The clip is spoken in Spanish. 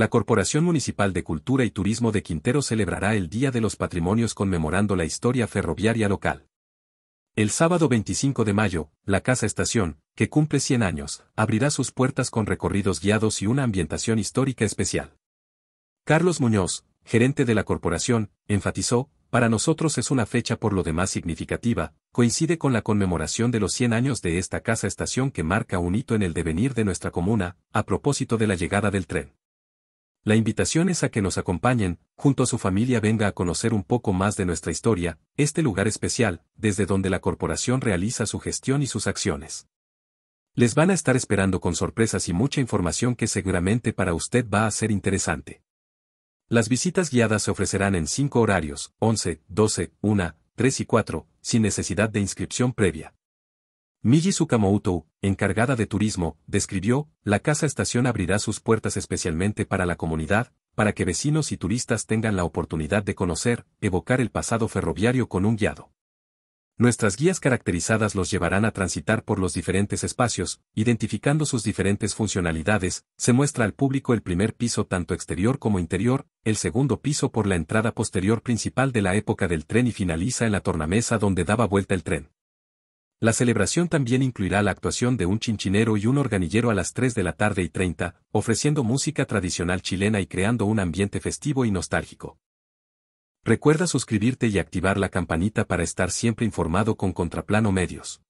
La Corporación Municipal de Cultura y Turismo de Quintero celebrará el Día de los Patrimonios conmemorando la historia ferroviaria local. El sábado 25 de mayo, la Casa Estación, que cumple 100 años, abrirá sus puertas con recorridos guiados y una ambientación histórica especial. Carlos Muñoz, gerente de la corporación, enfatizó, para nosotros es una fecha por lo demás significativa, coincide con la conmemoración de los 100 años de esta casa estación que marca un hito en el devenir de nuestra comuna, a propósito de la llegada del tren. La invitación es a que nos acompañen, junto a su familia venga a conocer un poco más de nuestra historia, este lugar especial, desde donde la corporación realiza su gestión y sus acciones. Les van a estar esperando con sorpresas y mucha información que seguramente para usted va a ser interesante. Las visitas guiadas se ofrecerán en cinco horarios, 11, 12, 1, 3 y 4, sin necesidad de inscripción previa. Miji Sukamoto, encargada de turismo, describió, la casa estación abrirá sus puertas especialmente para la comunidad, para que vecinos y turistas tengan la oportunidad de conocer, evocar el pasado ferroviario con un guiado. Nuestras guías caracterizadas los llevarán a transitar por los diferentes espacios, identificando sus diferentes funcionalidades, se muestra al público el primer piso tanto exterior como interior, el segundo piso por la entrada posterior principal de la época del tren y finaliza en la tornamesa donde daba vuelta el tren. La celebración también incluirá la actuación de un chinchinero y un organillero a las 3 de la tarde y 30, ofreciendo música tradicional chilena y creando un ambiente festivo y nostálgico. Recuerda suscribirte y activar la campanita para estar siempre informado con Contraplano Medios.